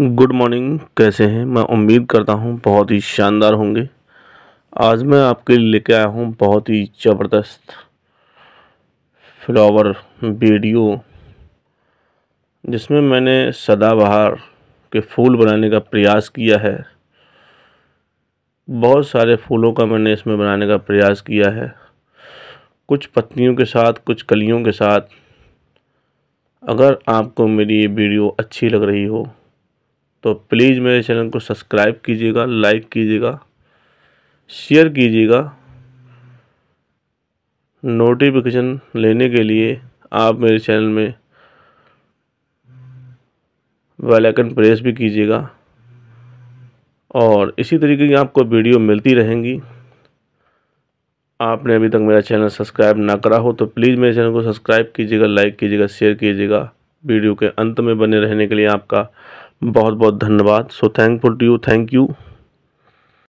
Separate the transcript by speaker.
Speaker 1: good morning कैसे हैं मैं उम्मीद करता हूं बहुत ही शानदार होंगे आज मैं आपके लिए लेके आया हूं बहुत ही ज़बरदस्त फ्लावर वीडियो जिसमें मैंने सदाबहार के फूल बनाने का प्रयास किया है बहुत सारे फूलों का मैंने इसमें बनाने का प्रयास किया है कुछ पत्तियों के साथ कुछ कलियों के साथ अगर आपको मेरी ये वीडियो अच्छी लग रही हो तो प्लीज़ मेरे चैनल को सब्सक्राइब कीजिएगा लाइक कीजिएगा शेयर कीजिएगा नोटिफिकेशन लेने के लिए आप मेरे चैनल में बेल आइकन प्रेस भी कीजिएगा और इसी तरीके की आपको वीडियो मिलती रहेंगी आपने अभी तक मेरा चैनल सब्सक्राइब ना करा हो तो प्लीज़ मेरे चैनल को सब्सक्राइब कीजिएगा लाइक कीजिएगा शेयर कीजिएगा वीडियो के अंत में बने रहने के लिए आपका बहुत बहुत धन्यवाद so thankful to you thank you